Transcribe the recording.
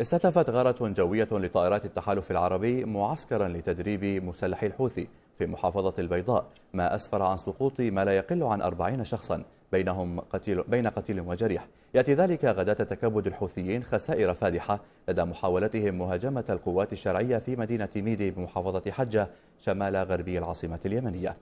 استهدفت غارة جوية لطائرات التحالف العربي معسكرا لتدريب مسلحي الحوثي في محافظة البيضاء ما أسفر عن سقوط ما لا يقل عن 40 شخصا بينهم قتيل بين قتيل وجريح يأتي ذلك غداة تكبد الحوثيين خسائر فادحة لدى محاولتهم مهاجمة القوات الشرعية في مدينة ميدي بمحافظة حجة شمال غربي العاصمة اليمنية